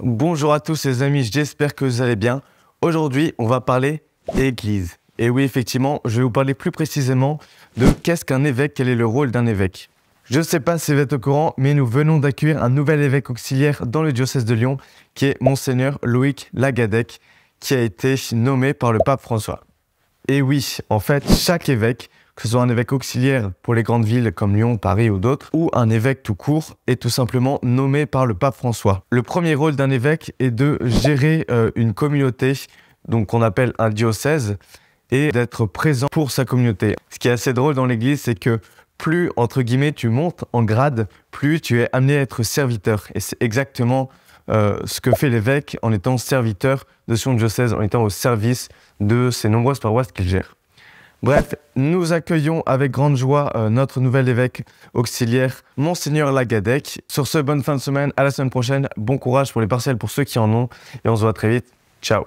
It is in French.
Bonjour à tous les amis, j'espère que vous allez bien. Aujourd'hui, on va parler église. Et oui, effectivement, je vais vous parler plus précisément de qu'est-ce qu'un évêque, quel est le rôle d'un évêque. Je ne sais pas si vous êtes au courant, mais nous venons d'accueillir un nouvel évêque auxiliaire dans le diocèse de Lyon, qui est Monseigneur Loïc Lagadec, qui a été nommé par le pape François. Et oui, en fait, chaque évêque que ce soit un évêque auxiliaire pour les grandes villes comme Lyon, Paris ou d'autres, ou un évêque tout court, est tout simplement nommé par le pape François. Le premier rôle d'un évêque est de gérer euh, une communauté, donc qu'on appelle un diocèse, et d'être présent pour sa communauté. Ce qui est assez drôle dans l'Église, c'est que plus, entre guillemets, tu montes en grade, plus tu es amené à être serviteur. Et c'est exactement euh, ce que fait l'évêque en étant serviteur de son diocèse, en étant au service de ses nombreuses paroisses qu'il gère. Bref, nous accueillons avec grande joie euh, notre nouvel évêque auxiliaire, Monseigneur Lagadec. Sur ce, bonne fin de semaine, à la semaine prochaine, bon courage pour les partiels pour ceux qui en ont, et on se voit très vite. Ciao